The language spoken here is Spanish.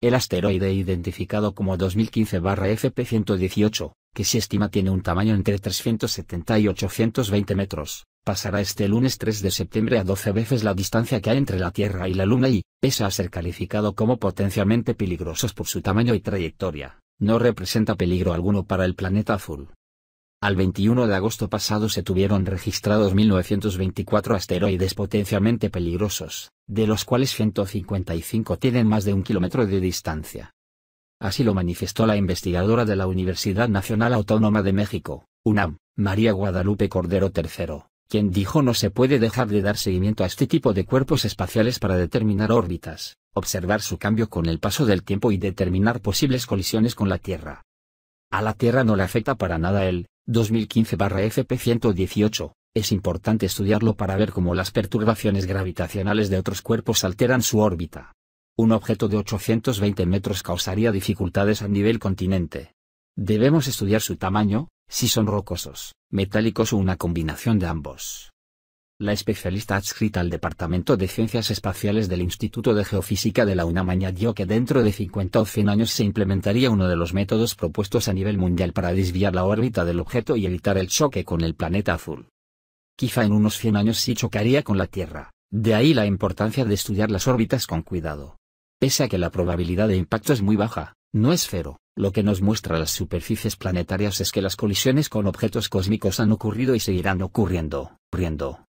El asteroide identificado como 2015-FP118, que se estima tiene un tamaño entre 370 y 820 metros, pasará este lunes 3 de septiembre a 12 veces la distancia que hay entre la Tierra y la Luna y, pese a ser calificado como potencialmente peligrosos por su tamaño y trayectoria, no representa peligro alguno para el planeta azul. Al 21 de agosto pasado se tuvieron registrados 1924 asteroides potencialmente peligrosos, de los cuales 155 tienen más de un kilómetro de distancia. Así lo manifestó la investigadora de la Universidad Nacional Autónoma de México, UNAM, María Guadalupe Cordero III, quien dijo no se puede dejar de dar seguimiento a este tipo de cuerpos espaciales para determinar órbitas, observar su cambio con el paso del tiempo y determinar posibles colisiones con la Tierra. A la Tierra no le afecta para nada el 2015-FP118, es importante estudiarlo para ver cómo las perturbaciones gravitacionales de otros cuerpos alteran su órbita. Un objeto de 820 metros causaría dificultades a nivel continente. Debemos estudiar su tamaño, si son rocosos, metálicos o una combinación de ambos la especialista adscrita al Departamento de Ciencias Espaciales del Instituto de Geofísica de la UNAM añadió que dentro de 50 o 100 años se implementaría uno de los métodos propuestos a nivel mundial para desviar la órbita del objeto y evitar el choque con el planeta azul. Quizá en unos 100 años sí chocaría con la Tierra, de ahí la importancia de estudiar las órbitas con cuidado. Pese a que la probabilidad de impacto es muy baja, no es cero, lo que nos muestra las superficies planetarias es que las colisiones con objetos cósmicos han ocurrido y seguirán ocurriendo. ocurriendo.